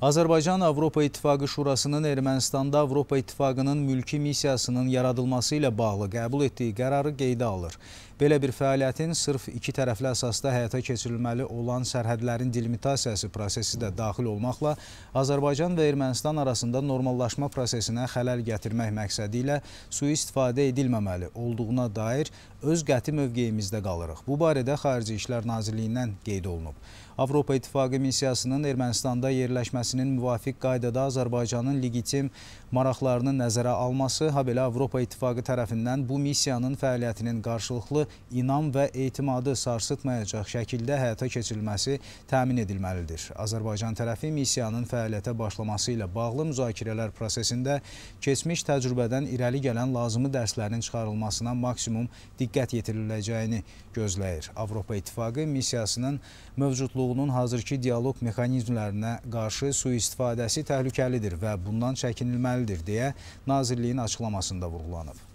Azərbaycan Avropa İttifaqı Şurasının Ermənistanda Avropa İttifaqının mülki misiyasının yaradılması ilə bağlı qəbul etdiyi qərarı qeydə alır. Belə bir fəaliyyətin sırf iki tərəfli əsasda həyata keçirilməli olan sərhədlərin delimitasiyası prosesi də daxil olmaqla Azərbaycan və Ermənistan arasında normallaşma prosesinə xələl gətirmək məqsədi ilə sui-istifadə edilməməli olduğuna dair öz qəti mövqeyimizdə qalırıq. Bu barədə Xarici İşlər Nazirliyindən qeyd olunub. Avropa İttifaqı misiyasının Ermənistanda yerləşməsi sərhədçisinin müvafiq qaydada Azərbaycanın legitim maraqlarını nəzərə alması, habelə Avropa İttifaqı tərəfindən bu missiyanın fəaliyyətinin qarşılıqlı inam və etimadı sarsıtmayacaq şəkildə həyata keçirilməsi təmin edilməlidir. Azərbaycan tərəfi missiyanın fəaliyyətə başlaması ilə bağlı müzakirələr prosesində keçmiş təcrübədən irəli gələn lazımı dərslərin çıxarılmasına maksimum diqqət yetiriləcəyini gözləyir. Avropa İttifaqı missiyasının mövcudluğunun hazırki dialog mexanizmlərinə qarşı sui-istifadəsi təhlükəlidir və bundan çəkinilməlidir deyə Nazirliyin açıqlamasında vurğulanıb.